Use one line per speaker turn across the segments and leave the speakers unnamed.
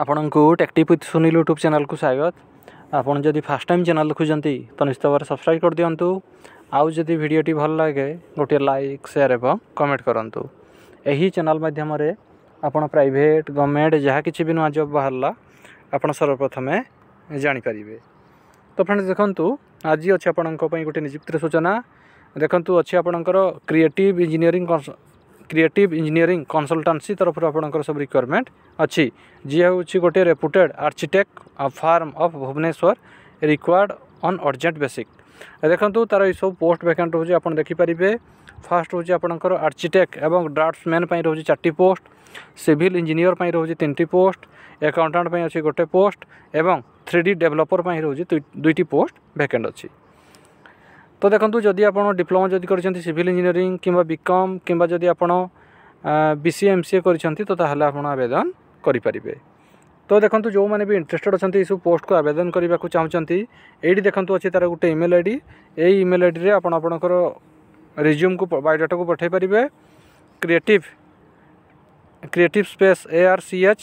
ଆପଣଙ୍କୁ ଟେକ୍ଟିଭ୍ with Sunil YouTube ଚ୍ୟାନେଲ୍କୁ ସ୍ୱାଗତ ଆପଣ ଯଦି ଫାର୍ଷ୍ଟ ଟାଇମ୍ ଚ୍ୟାନେଲ୍ ଦେଖୁଛନ୍ତି ତ ନିଶ୍ଚିତ ଭାବରେ ସବସ୍କ୍ରାଇବ୍ କରିଦିଅନ୍ତୁ ଆଉ ଯଦି ଭିଡ଼ିଓଟି ଭଲ ଲାଗେ ଗୋଟିଏ ଲାଇକ୍ ସେୟାର୍ ଏବଂ କମେଣ୍ଟ କରନ୍ତୁ ଏହି ଚ୍ୟାନେଲ୍ ମାଧ୍ୟମରେ ଆପଣ ପ୍ରାଇଭେଟ୍ ଗଭର୍ଣ୍ଣମେଣ୍ଟ ଯାହା କିଛି ବି ନୂଆ ଜବ୍ ବାହାରିଲା ଆପଣ ସର୍ବପ୍ରଥମେ ଜାଣିପାରିବେ ତ ଫ୍ରେଣ୍ଡ ଦେଖନ୍ତୁ ଆଜି ଅଛି ଆପଣଙ୍କ ପାଇଁ ଗୋଟିଏ ନିଯୁକ୍ତିର ସୂଚନା ଦେଖନ୍ତୁ ଅଛି ଆପଣଙ୍କର creative engineering creative engineering consultancy तरफ आपंकर सब रिक्वयरमेंट अच्छी जी हूँ गोटे reputed architect firm of Bhubaneswar required on urgent basic देखो तार ये सब पोस्ट भैकेट रोज आप देखिपारे फास्ट रोचे आपंकर आर्किटेक्ट और ड्राफ्टमैन रोज चार्ट पोस्ट सिविल इंजीनियर पर रोचे तीन पोस्ट एकाउंटाट अच्छी गोटे पोस्ट और थ्री डी डेभलपर रोचे दुईट पोस्ट भैकेट अच्छी तो देखो जदि আপনার डिप्लोमा যদি করছেন সিভিল ইঞ্জিনিয়ারিং কিংবা বিকম কিংবা যদি আপনার বিসিএ এমসিএ করছেন তো তাহলে আপনার আবেদন করে जो मैंने भी इंटरेस्टेड अच्छा सब पोस्ट को आवेदन करने को चाहते ये देखूँ अच्छे तार गोटे इमेल आई डी यही इमेल आई डी आपर रिज्यूम को बायोडाटा को पठाई पारे creative creative space A R C H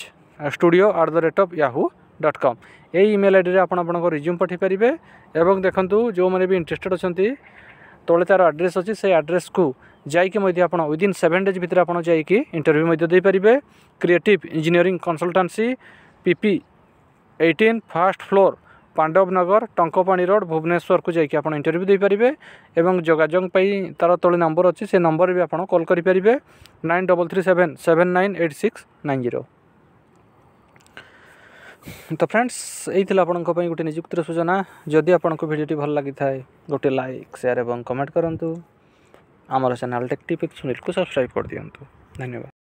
studio at the rate of Yahoo dot com ଏଇ ଇମେଲ୍ ଆଇଡ଼ିରେ ଆପଣ ଆପଣଙ୍କ ରିଜ୍ୟୁମ୍ ପଠାଇ ପାରିବେ ଏବଂ ଦେଖନ୍ତୁ ଯେଉଁମାନେ ବି ଇଣ୍ଟରେଷ୍ଟେଡ଼୍ ଅଛନ୍ତି ତଳେ ତା'ର ଆଡ୍ରେସ୍ ଅଛି ସେଇ ଆଡ୍ରେସ୍କୁ ଯାଇକି ମଧ୍ୟ ଆପଣ ୱିଦିନ୍ ସେଭେନ୍ ଡେଜ୍ ଭିତରେ ଆପଣ ଯାଇକି ଇଣ୍ଟରଭ୍ୟୁ ମଧ୍ୟ ଦେଇପାରିବେ creative engineering consultancy P P eighteen first floor Pandabnagar Tankapani road ଭୁବନେଶ୍ୱରକୁ ଯାଇକି ଆପଣ ଇଣ୍ଟରଭ୍ୟୁ ଦେଇପାରିବେ ଏବଂ ଯୋଗାଯୋଗ ପାଇଁ ତା'ର ତଳେ ନମ୍ବର ଅଛି ସେ ନମ୍ବରରେ ବି ଆପଣ କଲ୍ କରିପାରିବେ nine double three seven seven nine eight six nine zero ତ ଫ୍ରେଣ୍ଡସ୍ ଏଇ ଥିଲା ଆପଣଙ୍କ ପାଇଁ ଗୋଟେ ନିଯୁକ୍ତିର ସୂଚନା ଯଦି ଆପଣଙ୍କୁ ଭିଡ଼ିଓଟି ଭଲ ଲାଗିଥାଏ ଗୋଟେ ଲାଇକ୍ ସେୟାର ଏବଂ କମେଣ୍ଟ କରନ୍ତୁ ଆମର ଚ୍ୟାନେଲ୍ ଟେକ୍ ଟିପ୍ ଶୁଣିଲକୁ ସବସ୍କ୍ରାଇବ୍ କରିଦିଅନ୍ତୁ ଧନ୍ୟବାଦ